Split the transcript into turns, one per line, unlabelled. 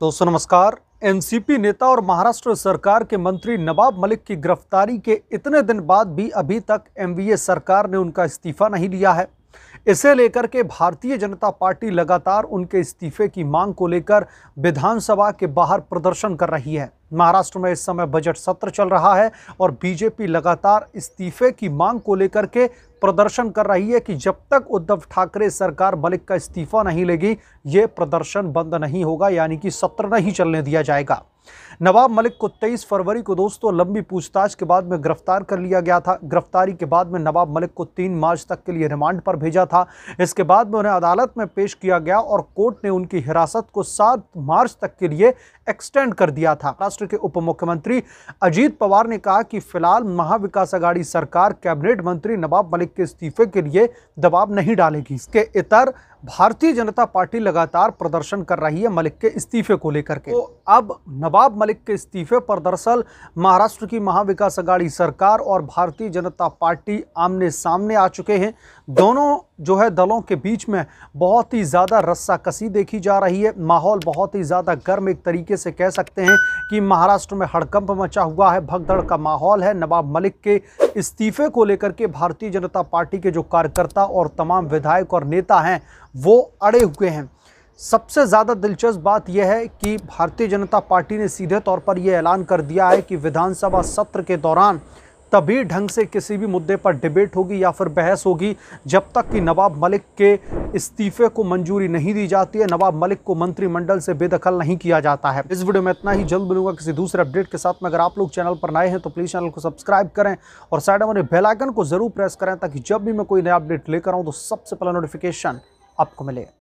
दोस्तों नमस्कार एनसीपी नेता और महाराष्ट्र सरकार के मंत्री नवाब मलिक की गिरफ्तारी के इतने दिन बाद भी अभी तक एमवीए सरकार ने उनका इस्तीफा नहीं लिया है इसे लेकर के भारतीय जनता पार्टी लगातार उनके इस्तीफे की मांग को लेकर विधानसभा के बाहर प्रदर्शन कर रही है महाराष्ट्र में इस समय बजट सत्र चल रहा है और बीजेपी लगातार इस्तीफे की मांग को लेकर के प्रदर्शन कर रही है कि जब तक उद्धव ठाकरे सरकार मलिक का इस्तीफा नहीं लेगी ये प्रदर्शन बंद नहीं होगा यानी कि सत्र नहीं चलने दिया जाएगा नवाब मलिक को 23 फरवरी को दोस्तों लंबी पूछताछ के बाद में गिरफ्तार कर लिया गया था गिरफ्तारी के बाद में नवाब मलिक को 3 मार्च तक के लिए रिमांड पर भेजा था इसके बाद में उन्हें अदालत में पेश किया गया और कोर्ट ने उनकी हिरासत को सात मार्च तक के लिए एक्सटेंड कर दिया था महाराष्ट्र के उप मुख्यमंत्री अजीत पवार ने कहा कि फिलहाल महाविकास आघाड़ी सरकार कैबिनेट मंत्री नवाब मलिक के इस्तीफे के लिए दबाव नहीं डालेगी इसके इतर भारतीय जनता पार्टी लगातार प्रदर्शन कर रही है मलिक के इस्तीफे को लेकर के तो अब नवाब मलिक के इस्तीफे पर दरअसल महाराष्ट्र की महाविकास अघाड़ी सरकार और भारतीय जनता पार्टी आमने सामने आ चुके हैं दोनों जो है दलों के बीच में बहुत ही ज़्यादा रस्सा कसी देखी जा रही है माहौल बहुत ही ज़्यादा गर्म एक तरीके से कह सकते हैं कि महाराष्ट्र में हड़कंप मचा हुआ है भगदड़ का माहौल है नवाब मलिक के इस्तीफे को लेकर के भारतीय जनता पार्टी के जो कार्यकर्ता और तमाम विधायक और नेता हैं वो अड़े हुए हैं सबसे ज़्यादा दिलचस्प बात यह है कि भारतीय जनता पार्टी ने सीधे तौर पर यह ऐलान कर दिया है कि विधानसभा सत्र के दौरान तभी ढंग से किसी भी मुद्दे पर डिबेट होगी या फिर बहस होगी जब तक कि नवाब मलिक के इस्तीफे को मंजूरी नहीं दी जाती है नवाब मलिक को मंत्रिमंडल से बेदखल नहीं किया जाता है इस वीडियो में इतना ही जल्द मिलूंगा किसी दूसरे अपडेट के साथ में अगर आप लोग चैनल पर नए हैं तो प्लीज़ चैनल को सब्सक्राइब करें और साइड में बेलाइकन को ज़रूर प्रेस करें ताकि जब भी मैं कोई नया अपडेट लेकर आऊँ तो सबसे पहला नोटिफिकेशन आपको मिलेगा